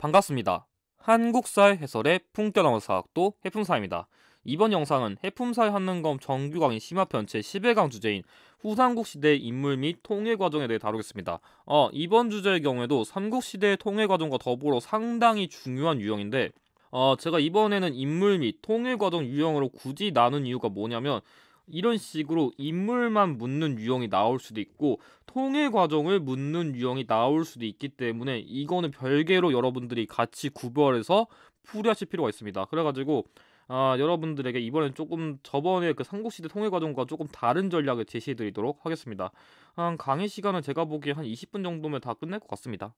반갑습니다. 한국사회 해설의 품격나무 사학도 해품사입니다. 이번 영상은 해품사회 한능검 정규강인 심화편 제11강 주제인 후삼국시대 인물 및 통일과정에 대해 다루겠습니다. 어, 이번 주제의 경우에도 삼국시대의 통일과정과 더불어 상당히 중요한 유형인데 어, 제가 이번에는 인물 및 통일과정 유형으로 굳이 나눈 이유가 뭐냐면 이런 식으로 인물만 묻는 유형이 나올 수도 있고 통일 과정을 묻는 유형이 나올 수도 있기 때문에 이거는 별개로 여러분들이 같이 구별해서 풀이하실 필요가 있습니다. 그래가지고 아, 여러분들에게 이번엔 조금 저번에 그 삼국시대 통일 과정과 조금 다른 전략을 제시해드리도록 하겠습니다. 한 강의 시간은 제가 보기에 한 20분 정도면 다 끝낼 것 같습니다.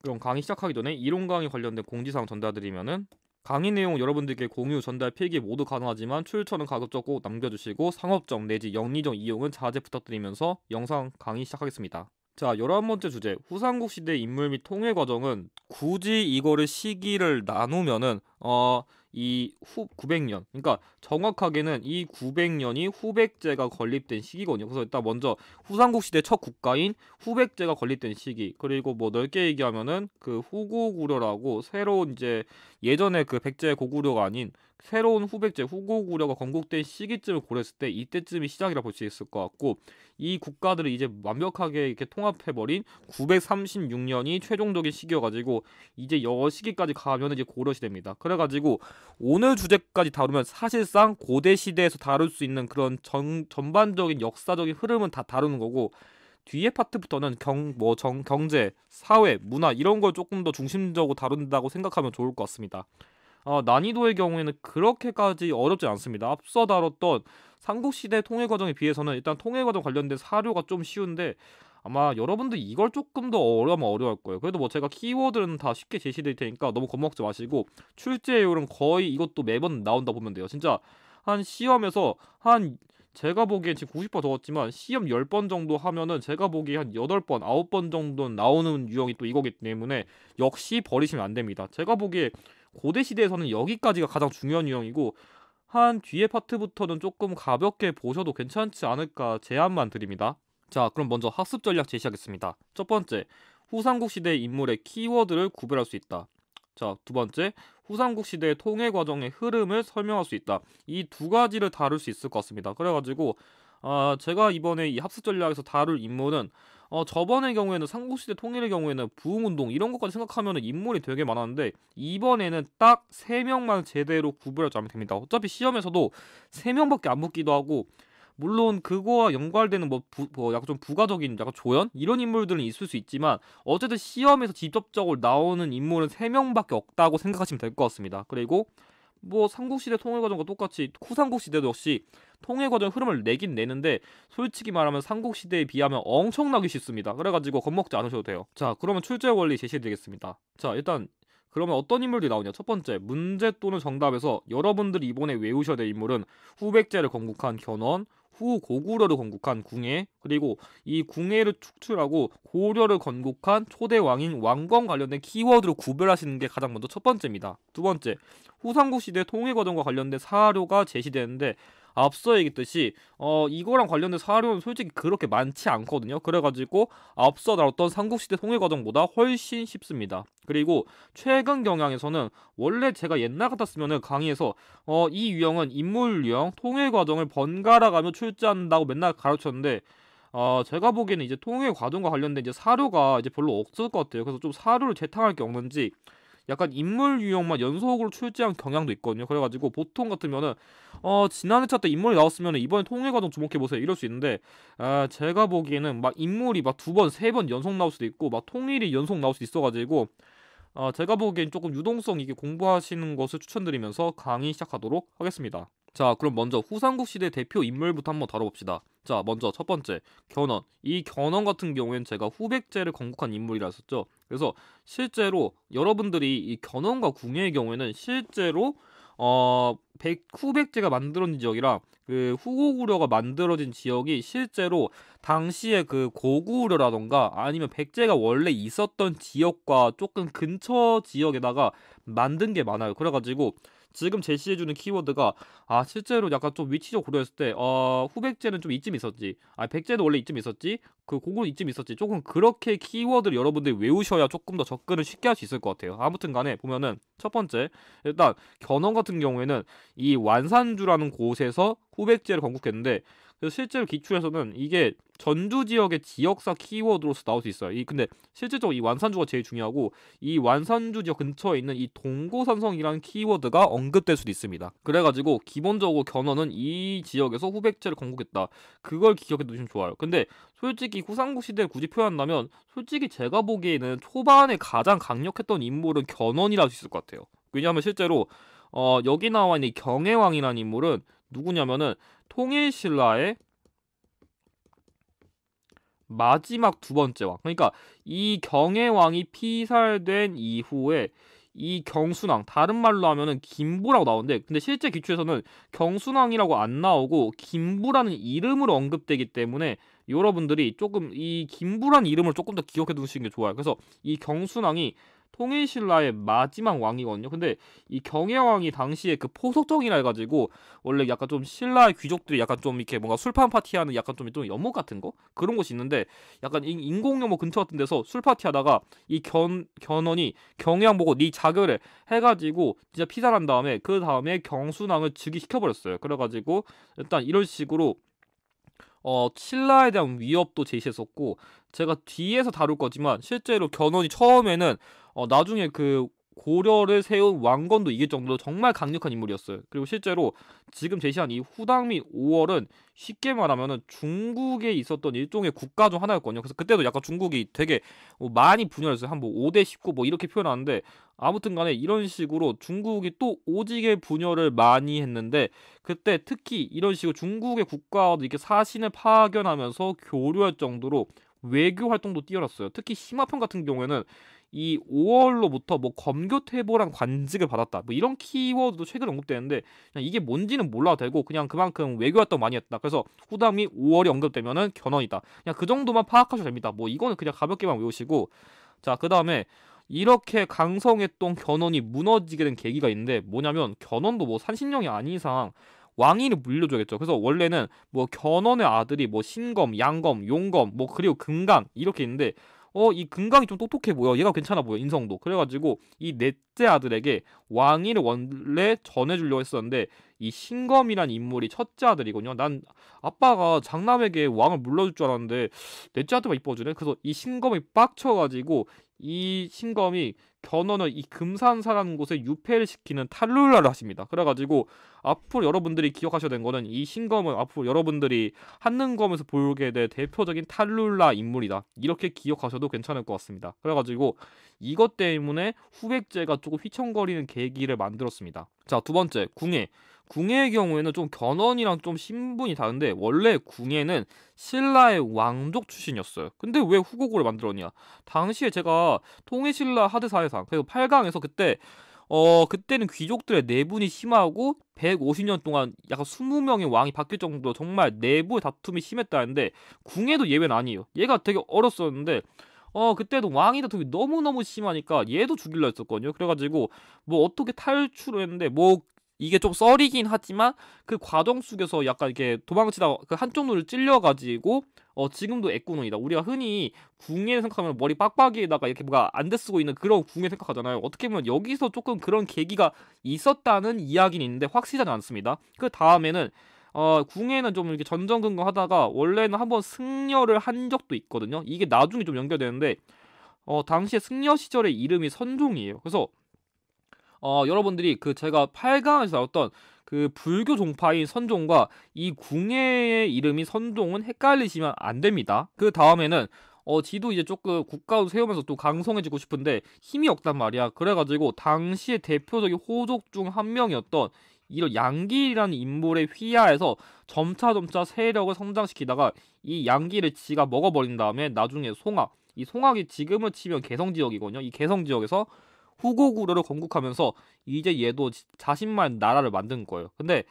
그럼 강의 시작하기 전에 이론 강의 관련된 공지사항 전달드리면은 강의 내용 여러분들께 공유, 전달, 필기 모두 가능하지만 출처는 가급적 꼭 남겨주시고 상업적 내지 영리적 이용은 자제 부탁드리면서 영상 강의 시작하겠습니다. 자, 열한 번째 주제. 후삼국 시대 인물 및 통일 과정은 굳이 이거를 시기를 나누면은 어 이후 900년 그러니까 정확하게는 이 900년이 후백제가 건립된 시기거든요. 그래서 일단 먼저 후삼국 시대 첫 국가인 후백제가 건립된 시기 그리고 뭐 넓게 얘기하면은 그 후고구려라고 새로운 이제 예전에 그 백제 고구려가 아닌 새로운 후백제 후고구려가 건국된 시기쯤을 고려했을 때 이때쯤이 시작이라 볼 수 있을 것 같고 이 국가들을 이제 완벽하게 이렇게 통합해버린 936년이 최종적인 시기여가지고 이제 여 시기까지 가면 이제 고려시대입니다. 그래가지고 오늘 주제까지 다루면 사실상 고대 시대에서 다룰 수 있는 그런 전, 전반적인 역사적인 흐름은 다 다루는 거고 뒤에 파트부터는 경, 뭐, 정, 경제, 사회, 문화 이런 걸 조금 더 중심적으로 다룬다고 생각하면 좋을 것 같습니다. 어, 난이도의 경우에는 그렇게까지 어렵지 않습니다. 앞서 다뤘던 삼국시대 통일 과정에 비해서는 일단 통일 과정 관련된 사료가 좀 쉬운데 아마 여러분들 이걸 조금 더 어려우면 어려울 거예요. 그래도 뭐 제가 키워드는 다 쉽게 제시드릴 테니까 너무 겁먹지 마시고 출제율은 거의 이것도 매번 나온다 보면 돼요. 진짜 한 시험에서 한 제가 보기엔 지금 90% 적었지만 시험 10번 정도 하면은 제가 보기에 한 8번, 9번 정도는 나오는 유형이 또 이거기 때문에 역시 버리시면 안 됩니다. 제가 보기에 고대 시대에서는 여기까지가 가장 중요한 유형이고 한 뒤에 파트부터는 조금 가볍게 보셔도 괜찮지 않을까 제안만 드립니다. 자, 그럼 먼저 학습 전략 제시하겠습니다. 첫 번째, 후삼국 시대 인물의 키워드를 구별할 수 있다. 자, 두 번째, 후삼국 시대의 통해 과정의 흐름을 설명할 수 있다. 이 두 가지를 다룰 수 있을 것 같습니다. 그래가지고 아, 제가 이번에 이 학습 전략에서 다룰 인물은 어, 저번의 경우에는 삼국시대 통일의 경우에는 부흥운동 이런 것까지 생각하면 인물이 되게 많았는데 이번에는 딱 3명만 제대로 구별하지 않으면 됩니다. 어차피 시험에서도 3명밖에 안 붙기도 하고 물론 그거와 연관되는 뭐, 부, 뭐 약간 좀 부가적인 약간 조연 이런 인물들은 있을 수 있지만 어쨌든 시험에서 직접적으로 나오는 인물은 3명밖에 없다고 생각하시면 될 것 같습니다. 그리고 뭐 삼국시대 통일과정과 똑같이 후삼국시대도 역시 통일과정 흐름을 내긴 내는데 솔직히 말하면 삼국시대에 비하면 엄청나게 쉽습니다. 그래가지고 겁먹지 않으셔도 돼요. 자 그러면 출제 원리 제시해드리겠습니다. 자 일단 그러면 어떤 인물들이 나오냐? 첫 번째, 문제 또는 정답에서 여러분들이 이번에 외우셔야 될 인물은 후백제를 건국한 견원 후 고구려를 건국한 궁예 그리고 이 궁예를 축출하고 고려를 건국한 초대 왕인 왕권 관련된 키워드로 구별하시는 게 가장 먼저 첫 번째입니다. 두 번째 후삼국 시대 통일 과정과 관련된 사료가 제시되는데 앞서 얘기했듯이 어 이거랑 관련된 사료는 솔직히 그렇게 많지 않거든요. 그래가지고 앞서 나왔던 삼국시대 통일 과정보다 훨씬 쉽습니다. 그리고 최근 경향에서는 원래 제가 옛날 같았으면 강의에서 어이 유형은 인물 유형 통일 과정을 번갈아가며 출제한다고 맨날 가르쳤는데 어, 제가 보기에는 이제 통일 과정과 관련된 이제 사료가 이제 별로 없을 것 같아요. 그래서 좀 사료를 재탕할 게 없는지 약간 인물 유형만 연속으로 출제한 경향도 있거든요. 그래가지고 보통 같으면은 어, 지난 해차때 인물이 나왔으면 이번에 통일 과정 주목해보세요. 이럴 수 있는데, 아, 제가 보기에는 막 인물이 막 두 번, 세 번 연속 나올 수도 있고, 막 통일이 연속 나올 수도 있어가지고, 어, 제가 보기엔 조금 유동성 있게 공부하시는 것을 추천드리면서 강의 시작하도록 하겠습니다. 자, 그럼 먼저 후삼국 시대 대표 인물부터 한번 다뤄봅시다. 자, 먼저 첫 번째, 견훤. 이 견훤 같은 경우엔 제가 후백제를 건국한 인물이라 했죠 그래서 실제로 여러분들이 이 견훤과 궁예의 경우에는 실제로 어, 백, 후백제가 만들어진 지역이라 그 후고구려가 만들어진 지역이 실제로 당시에 그 고구려라던가 아니면 백제가 원래 있었던 지역과 조금 근처 지역에다가 만든 게 많아요. 그래가지고 지금 제시해주는 키워드가 아 실제로 약간 좀위치적 고려했을 때 어, 후백제는 좀 이쯤 있었지 아 백제도 원래 이쯤 있었지 그 곡은 이쯤 있었지. 조금 그렇게 키워드를 여러분들이 외우셔야 조금 더 접근을 쉽게 할 수 있을 것 같아요. 아무튼 간에 보면은 첫 번째, 일단 견훤 같은 경우에는 이 완산주라는 곳에서 후백제를 건국했는데 그래서 실제로 기출에서는 이게 전주 지역의 지역사 키워드로서 나올 수 있어요. 이 근데 실제적으로 이 완산주가 제일 중요하고 이 완산주 지역 근처에 있는 이 동고산성이라는 키워드가 언급될 수도 있습니다. 그래가지고 기본적으로 견훤은 이 지역에서 후백제를 건국했다. 그걸 기억해 두시면 좋아요. 근데 솔직히 후삼국 시대를 굳이 표현한다면 솔직히 제가 보기에는 초반에 가장 강력했던 인물은 견훤이라 할수 있을 것 같아요. 왜냐하면 실제로 어, 여기 나와 있는 경혜왕이라는 인물은 누구냐면은 통일신라의 마지막 두 번째 왕. 그러니까 이 경혜왕이 피살된 이후에 이 경순왕 다른 말로 하면은 김부라고 나오는데 근데 실제 기초에서는 경순왕이라고 안 나오고 김부라는 이름으로 언급되기 때문에 여러분들이 조금 이 김부란 이름을 조금 더 기억해 두시는 게 좋아요. 그래서 이 경순왕이 통일신라의 마지막 왕이거든요. 근데 이 경혜왕이 당시에 그 포석정이라 해가지고 원래 약간 좀 신라의 귀족들이 약간 좀 이렇게 뭔가 술판 파티하는 약간 좀, 연못 같은 거 그런 곳이 있는데 약간 인공연못 근처 같은 데서 술 파티하다가 이 견 견원이 경혜왕 보고 네 자결해 해가지고 진짜 피살한 다음에 그 다음에 경순왕을 즉위시켜버렸어요. 그래가지고 일단 이런 식으로 어, 신라에 대한 위협도 제시했었고 제가 뒤에서 다룰 거지만 실제로 견훤이 처음에는 어, 나중에 그 고려를 세운 왕건도 이길 정도로 정말 강력한 인물이었어요. 그리고 실제로 지금 제시한 이 후당미 5월은 쉽게 말하면 중국에 있었던 일종의 국가 중 하나였거든요. 그래서 그때도 약간 중국이 되게 뭐 많이 분열했어요. 한뭐 5대 19 뭐 이렇게 표현하는데 아무튼 간에 이런 식으로 중국이 또 오지게 분열을 많이 했는데 그때 특히 이런 식으로 중국의 국가도 이렇게 사신을 파견하면서 교류할 정도로 외교 활동도 뛰어났어요. 특히 심화평 같은 경우에는 이 5월로부터 뭐검교퇴보란 관직을 받았다. 뭐 이런 키워드도 최근 언급되는데 이게 뭔지는 몰라도 되고 그냥 그만큼 외교 활동 많이 했다. 그래서 후담이 5월이 언급되면은 견훤이다. 그냥 그 정도만 파악하셔도 됩니다. 뭐 이거는 그냥 가볍게만 외우시고 자, 그다음에 이렇게 강성했던 견훤이 무너지게 된 계기가 있는데 뭐냐면 견훤도 뭐 산신령이 아닌 이상 왕위를 물려줘야겠죠. 그래서 원래는 뭐 견훤의 아들이 뭐 신검, 양검, 용검, 뭐 그리고 금강 이렇게 있는데 어이 금강이 좀 똑똑해 보여 얘가 괜찮아 보여 인성도 그래가지고 이 넷째 아들에게 왕위를 원래 전해주려고 했었는데 이 신검이란 인물이 첫째 아들이군요난 아빠가 장남에게 왕을 물러줄 줄 알았는데 넷째 아들만 이뻐주네. 그래서 이 신검이 빡쳐가지고 이 신검이 견훤을 이 금산사라는 곳에 유폐를 시키는 탈룰라를 하십니다. 그래가지고 앞으로 여러분들이 기억하셔야 되는 거는 이 신검은 앞으로 여러분들이 한능검에서 보게 될 대표적인 탈룰라 인물이다. 이렇게 기억하셔도 괜찮을 것 같습니다. 그래가지고 이것 때문에 후백제가 조금 휘청거리는 계기를 만들었습니다. 자 두 번째 궁예 궁예의 경우에는 좀 견훤이랑 좀 신분이 다른데 원래 궁예는 신라의 왕족 출신이었어요. 근데 왜 후곡으로 만들었냐? 당시에 제가 통일신라 하드사회상 그래서 8강에서 그때 어 그때는 귀족들의 내분이 심하고 150년 동안 약간 20명의 왕이 바뀔 정도로 정말 내부의 다툼이 심했다는데 궁예도 예외는 아니에요. 얘가 되게 어렸었는데 어 그때도 왕이 다툼이 너무너무 심하니까 얘도 죽일라 했었거든요. 그래가지고 뭐 어떻게 탈출을 했는데 뭐 이게 좀 썰이긴 하지만 그 과정 속에서 약간 이렇게 도망치다 그 한쪽 눈을 찔려가지고 어 지금도 애꾸눈이다. 우리가 흔히 궁예 생각하면 머리 빡빡이에다가 이렇게 뭔가 안대 쓰고 있는 그런 궁예 생각하잖아요. 어떻게 보면 여기서 조금 그런 계기가 있었다는 이야기는 있는데 확실하지 않습니다. 그 다음에는 어, 궁예는좀 이렇게 전전긍긍하다가 원래는 한번 승려를 한 적도 있거든요. 이게 나중에 좀 연결되는데 어, 당시에 승려 시절의 이름이 선종이에요. 그래서 어, 여러분들이 그 제가 8강에서 나왔던 그 불교 종파인 선종과 이 궁예의 이름이 선종은 헷갈리시면 안 됩니다. 그 다음에는 어, 지도 이제 조금 국가도 세우면서 또 강성해지고 싶은데 힘이 없단 말이야. 그래가지고 당시의 대표적인 호족 중 한 명이었던 이런 양길이라는 인물의 휘하에서 점차 점차 세력을 성장시키다가 이 양길을 지가 먹어버린 다음에 나중에 송악, 이 송악이 지금을 치면 개성 지역이거든요. 이 개성 지역에서 후고구려를 건국하면서 이제 얘도 자신만 나라를 만든 거예요. 근데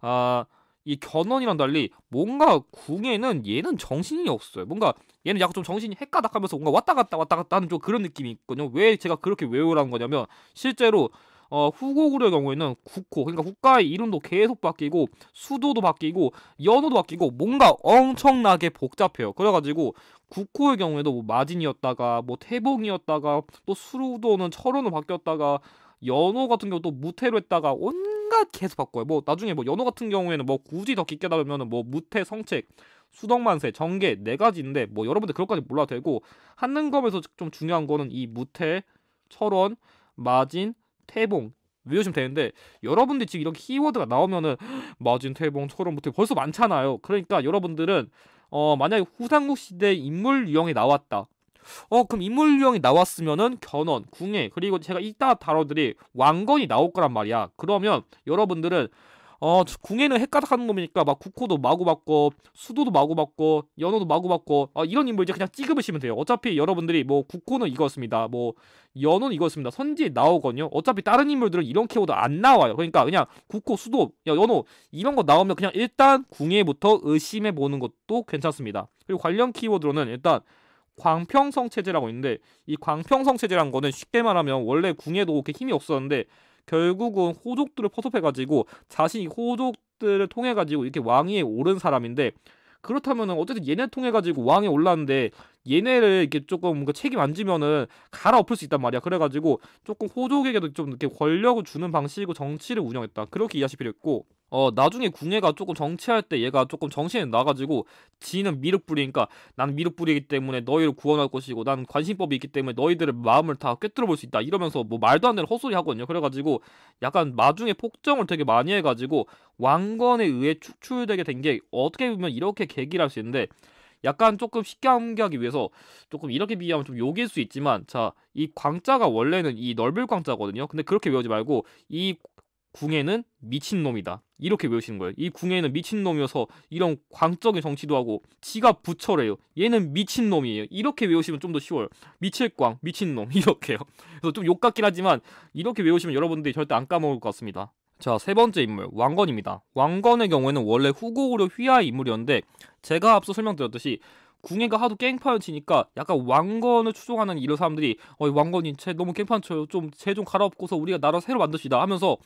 아, 이 견훤이랑 달리 뭔가 궁에는 얘는 정신이 없어요. 뭔가 얘는 약간 좀 정신이 헷가닥하면서 뭔가 왔다 갔다 왔다 갔다 하는 좀 그런 느낌이 있거든요. 왜 제가 그렇게 외우라는 거냐면 실제로 어, 후고구려의 경우에는 국호 그러니까 국가의 이름도 계속 바뀌고 수도도 바뀌고 연호도 바뀌고 뭔가 엄청나게 복잡해요. 그래가지고 국호의 경우에도 뭐 마진이었다가 뭐 태봉이었다가 또 수도는 철원으로 바뀌었다가 연호 같은 경우 도 무태로 했다가 온갖 계속 바꿔요. 뭐 나중에 뭐 연호 같은 경우에는 뭐 굳이 더 깊게 다루면은 뭐 무태 성책 수덕만세, 정계 네 가지인데 뭐 여러분들 그것까지 몰라도 되고 한능검에서 좀 중요한 거는 이 무태, 철원, 마진, 태봉 외우시면 되는데 여러분들 지금 이런 키워드가 나오면은 마진 태봉 초롱부터 벌써 많잖아요. 그러니까 여러분들은 어 만약에 후삼국 시대 인물 유형이 나왔다. 어 그럼 인물 유형이 나왔으면은 견훤, 궁예 그리고 제가 이따 다뤄드릴 왕건이 나올 거란 말이야. 그러면 여러분들은 어, 궁에는 핵가닥 하는 놈이니까 막 국호도 마구 바꿔, 수도도 마구 바꿔, 연호도 마구 바꿔. 어, 이런 인물 이제 그냥 찍으시면 돼요. 어차피 여러분들이 뭐 국호는 이거습니다뭐 연호는 이거습니다 선지에 나오거든요. 어차피 다른 인물들은 이런 키워드 안 나와요. 그러니까 그냥 국호, 수도, 연호 이런 거 나오면 그냥 일단 궁예부터 의심해 보는 것도 괜찮습니다. 그리고 관련 키워드로는 일단 광평성 체제라고 있는데 이 광평성 체제란 거는 쉽게 말하면 원래 궁에도 그렇게 힘이 없었는데 결국은 호족들을 포섭해가지고 자신이 호족들을 통해가지고 이렇게 왕위에 오른 사람인데 그렇다면은 어쨌든 얘네 통해가지고 왕에 올랐는데 얘네를 이렇게 조금 뭔가 책임 안 지면은 갈아엎을 수 있단 말이야. 그래가지고 조금 호족에게도 좀 이렇게 권력을 주는 방식이고 정치를 운영했다. 그렇게 이해하시 필요 있고 어 나중에 궁예가 조금 정체할 때 얘가 조금 정신이 나가지고 지는 미륵 뿌리니까 난 미륵 뿌리이기 때문에 너희를 구원할 것이고 난 관심법이 있기 때문에 너희들의 마음을 다 꿰뚫어 볼 수 있다 이러면서 뭐 말도 안 되는 헛소리 하거든요 그래가지고 약간 마중에 폭정을 되게 많이 해가지고 왕건에 의해 축출되게 된 게 어떻게 보면 이렇게 계기를 할 수 있는데 약간 조금 쉽게 암기하기 위해서 조금 이렇게 비하면 좀 욕일 수 있지만 자 이 광자가 원래는 이 넓을 광자거든요 근데 그렇게 외우지 말고 이 궁에는 미친놈이다. 이렇게 외우시는 거예요. 이궁에는 미친놈이어서 이런 광적인 정치도 하고 지가 부처래요. 얘는 미친놈이에요. 이렇게 외우시면 좀 더 쉬워요. 미칠광, 미친놈 이렇게요. 그래서 좀 욕같긴 하지만 이렇게 외우시면 여러분들이 절대 안 까먹을 것 같습니다. 자, 세 번째 인물, 왕건입니다. 왕건의 경우에는 원래 후고구려 휘하의 인물이었는데 제가 앞서 설명드렸듯이 궁예가 하도 깽판을 치니까 약간 왕건을 추종하는 이런 사람들이 어, 왕건이 쟤 너무 깽판 쳐요. 좀쟤좀 좀 갈아엎고서 우리가 나라 새로 만듭시다 하면서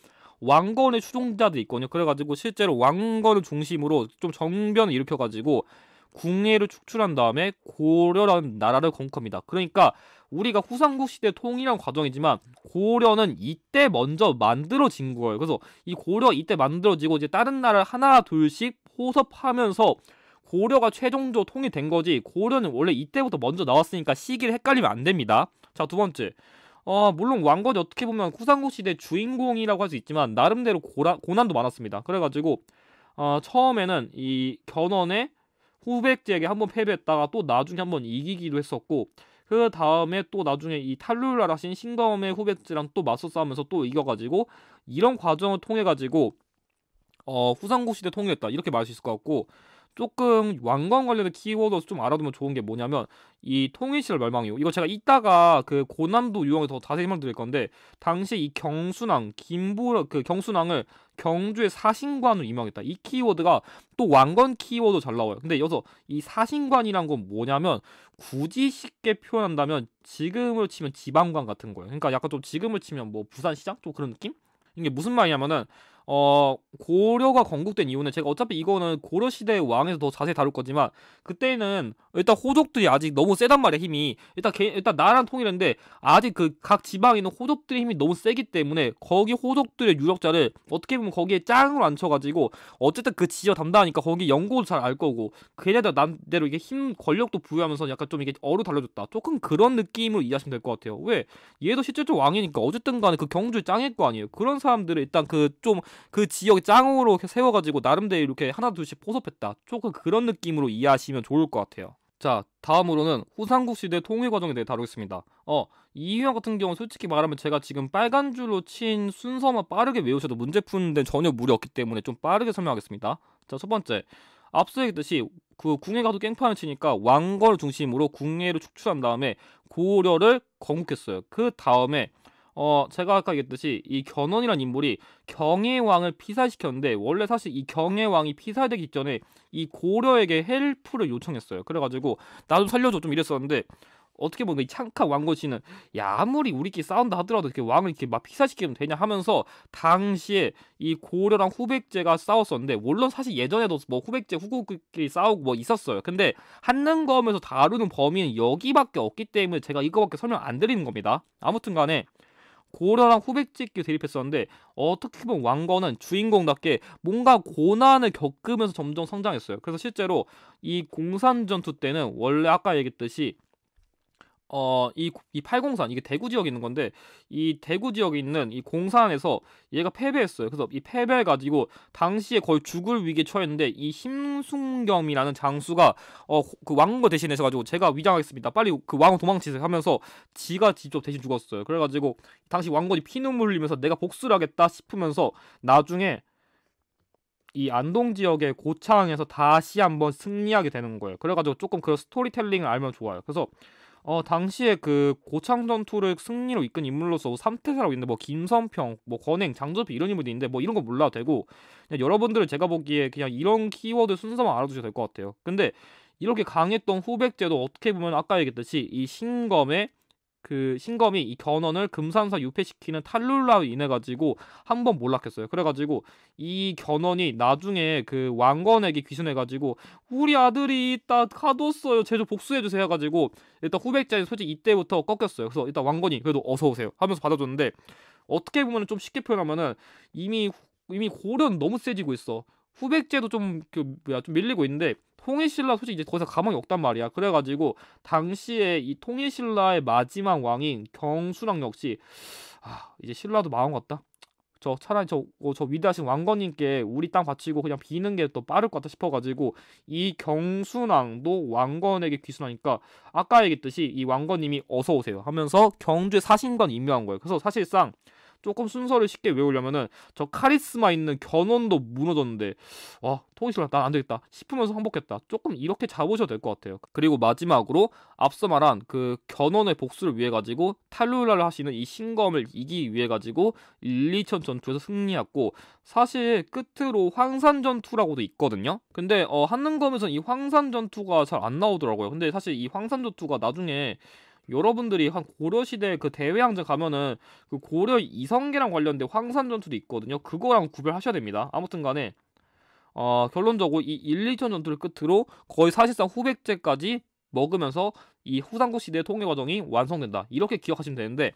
왕건의 추종자도 있거든요. 그래가지고 실제로 왕건을 중심으로 좀 정변을 일으켜가지고 궁예를 축출한 다음에 고려라는 나라를 건컵니다. 그러니까 우리가 후삼국 시대 통일한 과정이지만 고려는 이때 먼저 만들어진 거예요. 그래서 이 고려 이때 만들어지고 이제 다른 나라를 하나 둘씩 포섭하면서 고려가 최종적으로 통일된 거지 고려는 원래 이때부터 먼저 나왔으니까 시기를 헷갈리면 안 됩니다. 자 두 번째 어, 물론 왕건이 어떻게 보면 후상고 시대 주인공이라고 할 수 있지만 나름대로 고라, 고난도 많았습니다. 그래가지고 어, 처음에는 이 견훤의 후백제에게 한번 패배했다가 또 나중에 한번 이기기도 했었고 그 다음에 또 나중에 이 탈룰라라신 신검의 후백제랑 또 맞서 싸우면서 또 이겨가지고 이런 과정을 통해 가지고 어, 후삼고 시대 통했다 이렇게 말할 수 있을 것 같고 조금 왕관 관련된 키워드 서좀 알아두면 좋은 게 뭐냐면 이 통일시절 멸망이요. 이거 제가 이따가 그 고난도 유형에서더 자세히 말명드릴 건데 당시 이 경순왕 김부라 그 경순왕을 경주의 사신관으로 임명했다. 이 키워드가 또 왕건 키워드 잘 나와요. 근데 여기서 이 사신관이란 건 뭐냐면 굳이 쉽게 표현한다면 지금을 치면 지방관 같은 거예요. 그러니까 약간 좀 지금을 치면 뭐 부산시장 또 그런 느낌? 이게 무슨 말이냐면은 어 고려가 건국된 이유는 제가 어차피 이거는 고려 시대 왕에서 더 자세히 다룰 거지만 그때는 일단 호족들이 아직 너무 세단 말이야 힘이 일단 개, 일단 나라 통일했는데 아직 그 각 지방에 있는 호족들의 힘이 너무 세기 때문에 거기 호족들의 유력자를 어떻게 보면 거기에 짱으로 앉혀가지고 어쨌든 그 지역 담당하니까 거기 연고도 잘 알 거고 걔네가 남대로 이게 힘 권력도 부여하면서 약간 좀 이게 어루 달려줬다 조금 그런 느낌으로 이해하시면 될 것 같아요 왜 얘도 실제로 왕이니까 어쨌든 간에 그 경주 짱일 거 아니에요 그런 사람들을 일단 그좀 그 지역 짱으로 세워가지고 나름대로 이렇게 하나 둘씩 포섭했다. 조금 그런 느낌으로 이해하시면 좋을 것 같아요. 자, 다음으로는 후삼국 시대 통일 과정에 대해 다루겠습니다. 어, 이유형 같은 경우는 솔직히 말하면 제가 지금 빨간 줄로 친 순서만 빠르게 외우셔도 문제 푸는 데 전혀 무리 없기 때문에 좀 빠르게 설명하겠습니다. 자, 첫 번째. 앞서 얘기했듯이 그 궁예 가도 깽판을 치니까 왕건을 중심으로 궁예를 축출한 다음에 고려를 건국했어요. 그 다음에 어 제가 아까 얘기했듯이 이 견훤이란 인물이 경의 왕을 피살시켰는데 원래 사실 이 경의 왕이 피살되기 전에 이 고려에게 헬프를 요청했어요. 그래가지고 나도 살려줘 좀 이랬었는데 어떻게 보면 이 창카 왕고씨는 야 아무리 우리끼리 싸운다 하더라도 이렇게 왕을 이렇게 막 피살시키면 되냐 하면서 당시에 이 고려랑 후백제가 싸웠었는데 물론 사실 예전에도 뭐 후백제 후국끼리 싸우고 뭐 있었어요. 근데 한능검에서 다루는 범위는 여기밖에 없기 때문에 제가 이거밖에 설명 안 드리는 겁니다. 아무튼간에 고려랑 후백집끼 대립했었는데 어떻게 보면 왕건은 주인공답게 뭔가 고난을 겪으면서 점점 성장했어요. 그래서 실제로 이 공산전투 때는 원래 아까 얘기했듯이 어, 이, 이 팔공산 이게 대구 지역에 있는 건데, 이 대구 지역에 있는 이 공산에서 얘가 패배했어요. 그래서 이 패배를 가지고, 당시에 거의 죽을 위기에 처했는데, 이 심순겸이라는 장수가, 어, 그 왕거 대신해서 가지고, 제가 위장하겠습니다. 빨리 그왕 도망치세요 하면서, 지가 직접 대신 죽었어요. 그래가지고, 당시 왕건이 피눈물 흘리면서 내가 복수를 하겠다 싶으면서, 나중에, 이 안동 지역의 고창에서 다시 한번 승리하게 되는 거예요. 그래가지고 조금 그런 스토리텔링을 알면 좋아요. 그래서 어, 당시에 그 고창 전투를 승리로 이끈 인물로서 뭐 삼태사라고 있는데 뭐 김선평, 뭐 권행, 장조표 이런 인물도 있는데 뭐 이런 거 몰라도 되고 그냥 여러분들은 제가 보기에 그냥 이런 키워드 순서만 알아두셔도 될 것 같아요. 근데 이렇게 강했던 후백제도 어떻게 보면 아까 얘기했듯이 이 신검의 그 신검이 이 견훤을 금산사 유폐시키는 탈룰라로 인해 가지고 한 번 몰락했어요. 그래가지고 이 견훤이 나중에 그 왕건에게 귀순해가지고 우리 아들이 있다 가뒀어요. 제조 복수해주세요 해가지고 일단 후백자인 솔직히 이때부터 꺾였어요. 그래서 일단 왕건이 그래도 어서 오세요 하면서 받아줬는데 어떻게 보면 좀 쉽게 표현하면은 이미 이미 고려는 너무 세지고 있어. 후백제도 좀그 뭐야 좀 밀리고 있는데 통일신라 솔직히 이제 더 이상 가망이 없단 말이야. 그래가지고 당시에 이 통일신라의 마지막 왕인 경순왕 역시 아 이제 신라도 마음 같다. 저 차라리 저, 어, 저 위대하신 왕건님께 우리 땅 바치고 그냥 비는 게 더 빠를 것 같다 싶어가지고 이 경순왕도 왕건에게 귀순하니까 아까 얘기했듯이 이 왕건님이 어서 오세요 하면서 경주의 사신관 임명한 거예요. 그래서 사실상 조금 순서를 쉽게 외우려면은 저 카리스마 있는 견훤도 무너졌는데 와 통이 싫어 난안 되겠다 싶으면서 항복했다 조금 이렇게 잡으셔도 될 것 같아요 그리고 마지막으로 앞서 말한 그 견훤의 복수를 위해 가지고 탈룰라를 하시는 이 신검을 이기기 위해 가지고 1, 2천 전투에서 승리했고 사실 끝으로 황산 전투라고도 있거든요 근데 어, 한능검에서는 이 황산 전투가 잘 안 나오더라고요 근데 사실 이 황산 전투가 나중에 여러분들이 한 고려 시대 그 대회왕제 가면은 그 고려 이성계랑 관련된 황산 전투도 있거든요. 그거랑 구별하셔야 됩니다. 아무튼간에 어, 결론적으로 이 1, 2천 전투를 끝으로 거의 사실상 후백제까지 먹으면서 이 후삼국 시대의 통일 과정이 완성된다. 이렇게 기억하시면 되는데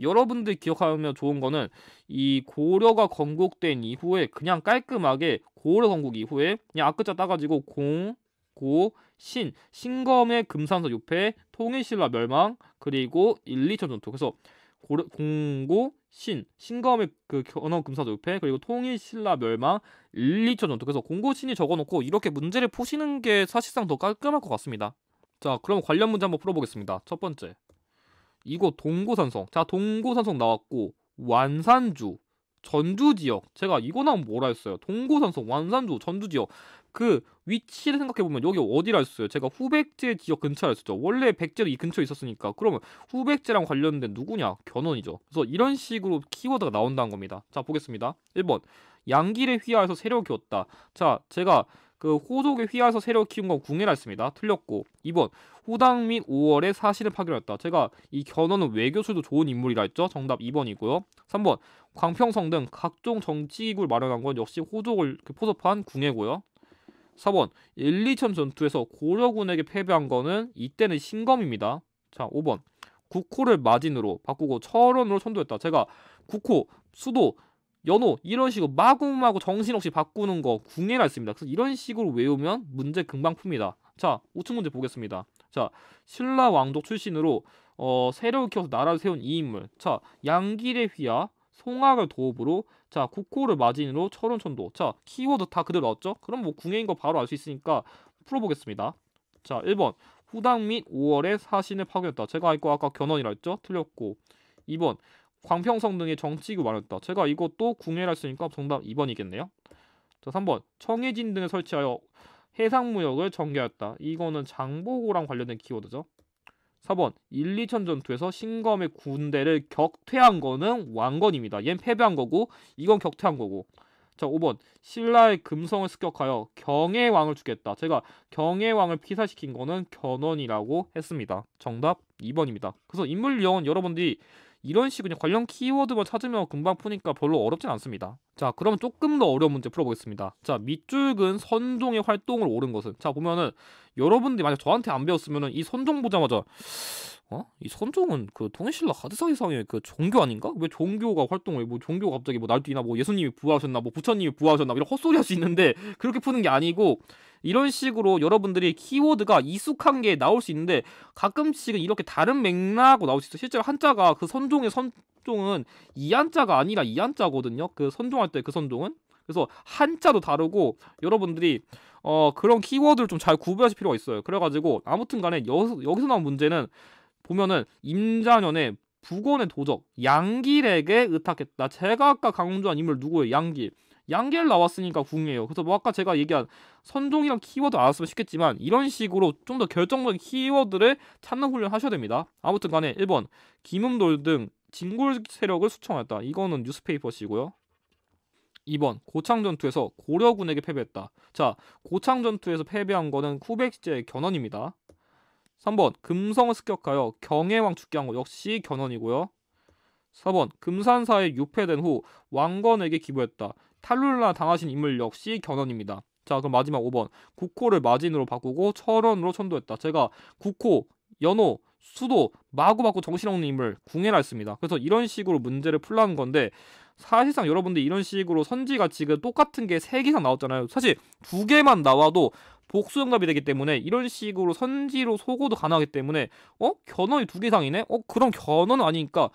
여러분들 기억하면 좋은 거는 이 고려가 건국된 이후에 그냥 깔끔하게 고려 건국 이후에 그냥 앞끝자 따가지고 공, 고, 신, 신검의 금산서 요패, 통일신라 멸망, 그리고 1, 2천 전투. 그래서 고려, 공고, 신, 신검의 그 견원 금사도 옆에 그리고 통일 신라 멸망 1, 2초 전투 그래서 공고신이 적어놓고 이렇게 문제를 푸시는 게 사실상 더 깔끔할 것 같습니다. 자 그럼 관련 문제 한번 풀어보겠습니다. 첫 번째 이거 동고산성 자 동고산성 나왔고 완산주 전주 지역 제가 이거 나오면 뭐라 했어요 동고산성 완산주 전주 지역 그 위치를 생각해보면 여기 어디라 했어요? 제가 후백제 지역 근처였었죠 원래 백제도 이 근처에 있었으니까 그러면 후백제랑 관련된 누구냐? 견훤이죠. 그래서 이런 식으로 키워드가 나온다는 겁니다. 자 보겠습니다. 1번 양길의 휘하에서 세력을 키웠다. 자 제가 그 호족의 휘하에서 세력 키운 건 궁예라 했습니다. 틀렸고 2번 호당 및 5월에 사실을 파견했다. 제가 이 견훤은 외교술도 좋은 인물이라 했죠. 정답 2번이고요. 3번 광평성 등 각종 정치기구를 마련한 건 역시 호족을 그 포섭한 궁예고요. 4번 1, 2천 전투에서 고려군에게 패배한 거는 이때는 신검입니다. 자, 5번 국호를 마진으로 바꾸고 철원으로 선도했다. 제가 국호, 수도, 연호 이런 식으로 마구마구 정신없이 바꾸는 거 궁예라 했습니다. 그래서 이런 식으로 외우면 문제 금방 풉니다. 자, 5층 문제 보겠습니다. 자, 신라 왕족 출신으로 어, 세력을 키워서 나라를 세운 이 인물. 자, 양길의 휘하, 송악을 도읍으로 자 국호를 마진으로 철원천도 자 키워드 다 그대로 나왔죠? 그럼 뭐 궁예인 거 바로 알 수 있으니까 풀어보겠습니다. 자 1번 후당 및 5월에 사신을 파견했다. 제가 이거 아까 견훤이라 했죠? 틀렸고 2번 광평성 등의 정치구 마련했다. 제가 이것도 궁예라 했으니까 정답 2번이겠네요. 자 3번 청해진 등을 설치하여 해상무역을 전개했다. 이거는 장보고랑 관련된 키워드죠. 4번 1, 2천 전투에서 신검의 군대를 격퇴한 거는 왕건입니다. 얜 패배한 거고 이건 격퇴한 거고. 자, 5번 신라의 금성을 습격하여 경의 왕을 죽였다 제가 경의 왕을 피사시킨 거는 견원이라고 했습니다. 정답 2번입니다. 그래서 인물 유형은 여러분들이 이런 식으로 관련 키워드만 뭐 찾으면 금방 푸니까 별로 어렵진 않습니다. 자, 그러 조금 더 어려운 문제 풀어보겠습니다. 자, 밑줄근 선종의 활동을 오른 것은 자 보면은 여러분들이 만약 저한테 안 배웠으면은 이 선종 보자마자 어? 이 선종은 그 통일신라 하드사 이상의 그 종교 아닌가? 왜 종교가 활동을 뭐 종교가 갑자기 뭐 날뛰나 뭐 예수님이 부하셨나뭐 부처님이 부하셨나 이런 헛소리 할 수 있는데 그렇게 푸는 게 아니고 이런 식으로 여러분들이 키워드가 익숙한 게 나올 수 있는데 가끔씩은 이렇게 다른 맥락으로 나올 수 있어요. 실제로 한자가 그 선종의 선종은 이 한자가 아니라 이 한자거든요. 그 선종할 때 그 선종은. 그래서 한자도 다르고 여러분들이 어 그런 키워드를 좀 잘 구별하실 필요가 있어요. 그래가지고 아무튼 간에 여기서, 여기서 나온 문제는 보면은 임자년에 북원의 도적 양길에게 의탁했다. 제가 아까 강조한 인물 누구예요? 양길. 양계를 나왔으니까 궁예요 그래서 뭐 아까 제가 얘기한 선종이랑 키워드 알았으면 쉽겠지만 이런 식으로 좀 더 결정적인 키워드를 찾는 훈련을 하셔야 됩니다. 아무튼 간에 1번 김음돌 등 진골 세력을 수청했다. 이거는 뉴스페이퍼시고요. 2번 고창 전투에서 고려군에게 패배했다. 자, 고창 전투에서 패배한 거는 후백제의 견훤입니다. 3번 금성을 습격하여 경해왕 죽게 한 거 역시 견훤이고요. 4번 금산사에 유폐된 후 왕건에게 기부했다. 탈룰라 당하신 인물 역시 견훤입니다. 자 그럼 마지막 5번 국호를 마진으로 바꾸고 철원으로 천도했다. 제가 국호, 연호, 수도 마구마구 정신없는 인물 궁해라 했습니다. 그래서 이런 식으로 문제를 풀라는 건데 사실상 여러분들 이런 식으로 선지가 지금 똑같은 게3개 이상 나왔잖아요. 사실 두 개만 나와도 복수 응답이 되기 때문에 이런 식으로 선지로 속어도 가능하기 때문에 어 견훤이 두개 이상이네 어 그럼 견훤 아니니까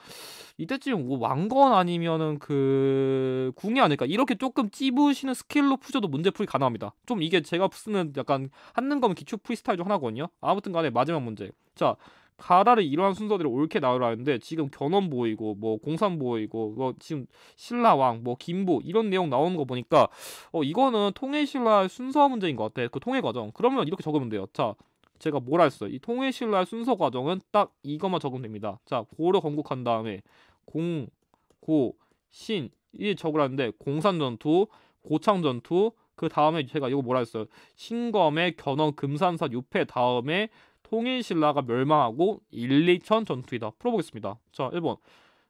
이때쯤 뭐 왕건 아니면은 그 궁이 아닐까 이렇게 조금 찝으시는 스킬로 푸셔도 문제풀이 가능합니다 좀 이게 제가 쓰는 약간 하는 거면 기초 프리스타일 중 하나거든요 아무튼간에 마지막 문제 자 가라를 이러한 순서대로 옳게 나오라는데 지금 견훤 보이고 뭐 공산 보이고 뭐 지금 신라왕 뭐 김보 이런 내용 나오는 거 보니까 어 이거는 통일 신라 순서 문제인 것 같아. 그 통일 과정. 그러면 이렇게 적으면 돼요. 자, 제가 뭘알았어요이 통일 신라 순서 과정은 딱 이것만 적으면 됩니다. 자, 고를 건국한 다음에 공, 고, 신이 적으라는데 공산 전투, 고창 전투 그 다음에 제가 이거 뭐라 했어요? 신검의 견훤 금산사 유패 다음에 통일신라가 멸망하고 일리천 전투이다. 풀어보겠습니다. 자, 1번.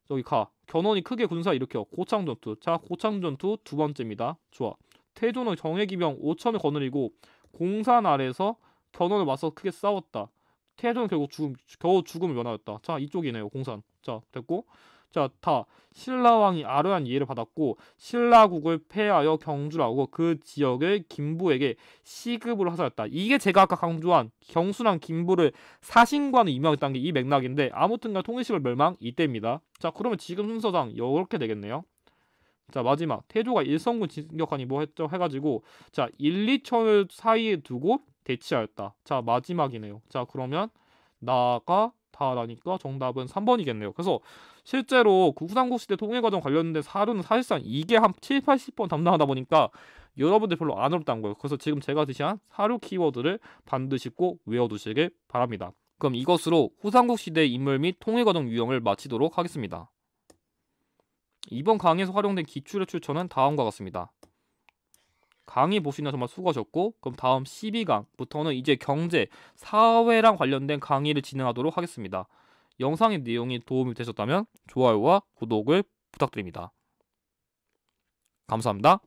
여기 가. 견훤이 크게 군사 일으켜. 고창 전투. 자, 고창 전투 두 번째입니다. 좋아. 태조는 정예기병 5천을 거느리고 공산 아래에서 견훤을 맞서 크게 싸웠다. 태조는 결국 죽음, 겨우 죽음을 면하였다. 자, 이쪽이네요. 공산. 자, 됐고. 자, 타 신라 왕이 아뢰한 이해를 받았고 신라국을 패하여 경주라고 그지역의 김부에게 시급으로 하사였다. 이게 제가 아까 강조한 경순왕 김부를 사신관을 임명했다는 게 이 맥락인데 아무튼간 통일식을 멸망 이때입니다. 자, 그러면 지금 순서상 이렇게 되겠네요. 자 마지막 태조가 일성군 진격하니 뭐 했죠 해가지고 자 1, 2천을 사이에 두고 대치하였다 자 마지막이네요 자 그러면 나가 다라니까 정답은 3번이겠네요 그래서 실제로 그 후삼국 시대 통일 과정 관련된 사료는 사실상 이게 한 7, 80번 담당하다 보니까 여러분들 별로 안 어렵다는 거예요. 그래서 지금 제가 제시한 사료 키워드를 반드시 꼭 외워두시길 바랍니다. 그럼 이것으로 후삼국 시대 인물 및 통일 과정 유형을 마치도록 하겠습니다. 이번 강의에서 활용된 기출의 출처는 다음과 같습니다. 강의 보시느라 정말 수고하셨고 그럼 다음 12강부터는 이제 경제, 사회랑 관련된 강의를 진행하도록 하겠습니다. 영상의 내용이 도움이 되셨다면 좋아요와 구독을 부탁드립니다. 감사합니다.